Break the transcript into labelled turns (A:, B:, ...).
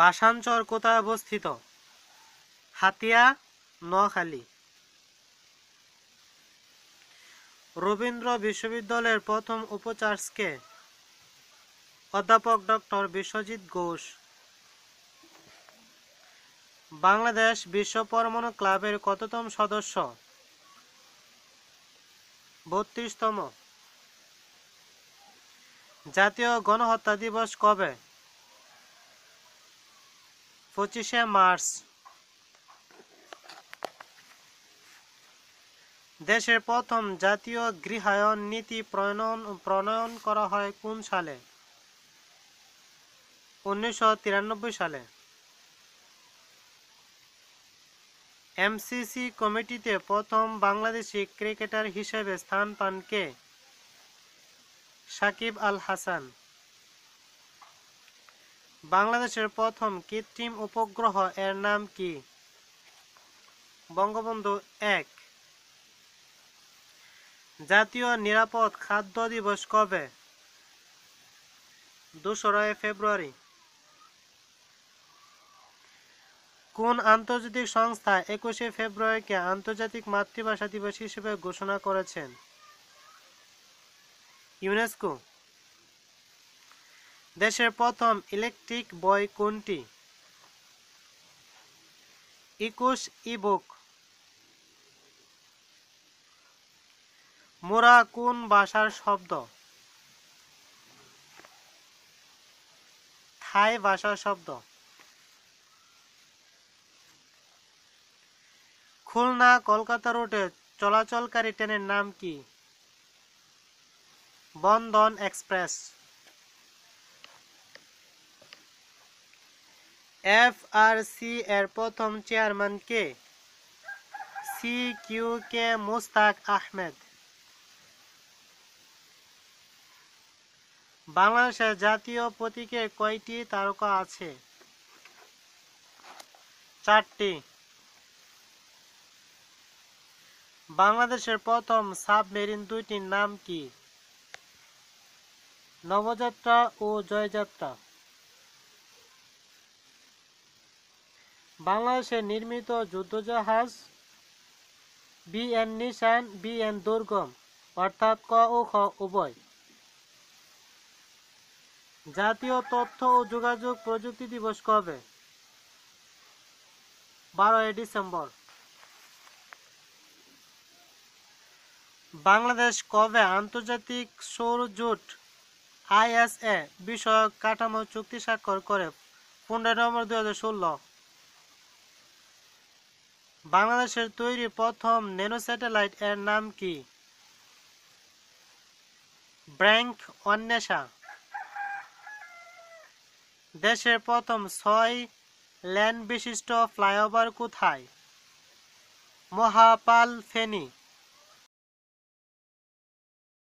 A: বাসাঞ্চর কোথায় অবস্থিত হাতিয়া নোয়াখালী রবীন্দ্র বিশ্ববিদ্যালয়ের প্রথম উপাচার্যকে অধ্যাপক ডক্টর বিশ্বজিৎ ঘোষ বাংলাদেশ বিশ্ব পরমাণু ক্লাবের কততম সদস্য বত্রিশতম জাতীয় গণহত্যা দিবস কবে পঁচিশে মার্চ দেশের প্রথম জাতীয় গৃহায়ন নীতি প্রণয়ন প্রণয়ন করা হয় কোন সালে উনিশশো সালে এমসিসি কমিটিতে প্রথম বাংলাদেশি ক্রিকেটার হিসেবে স্থান পান কে সাকিব আল হাসান বাংলাদেশের প্রথম কৃত্রিম উপগ্রহ এর নাম কি বঙ্গবন্ধু এক জাতীয় নিরাপদ খাদ্য দিবস কবে দোসরা ফেব্রুয়ারি কোন আন্তর্জাতিক সংস্থা একুশে ফেব্রুয়ারিকে আন্তর্জাতিক মাতৃভাষা দিবস হিসেবে ঘোষণা করেছেন ইউনেস্কো দেশের প্রথম ইলেকট্রিক বই কোনটি ইকুশ ইবুক মোরা কোন ভাষার শব্দ থাই ভাষার শব্দ খুলনা কলকাতা রুটে চলাচলকারী ট্রেনের নাম কি বন্ধন এক্সপ্রেস এফআরসি এর প্রথম চেয়ারম্যান কে C Q K Mushtaq Ahmed বাংলাদেশের জাতীয় প্রতীকে কয়টি তারকা আছে চারটি বাংলাদেশের প্রথম সাবমেরিন দুইটির নাম কি নবযাত্রা ও জয়যাত্রা বাংলাদেশে নির্মিত যুদ্ধজাহাজ বিএন নিশান বিএন দুর্গম অর্থাৎ ক ও খ উভয় জাতীয় তথ্য ও যোগাযোগ প্রযুক্তি দিবস কবে বারোই ডিসেম্বর বাংলাদেশ কবে আন্তর্জাতিক সৌর জোট আইএসএ বিষয়ক কাঠামো চুক্তি স্বাক্ষর করে পনেরো নভেম্বর দু বাংলাদেশের তৈরি প্রথম ন্যানো স্যাটেলাইট এর নাম কি ব্র্যাঙ্ক অন্বেষা দেশের প্রথম ছয় ল্যান্ড বিশিষ্ট ফ্লাইওভার কোথায় মহাপাল ফেনী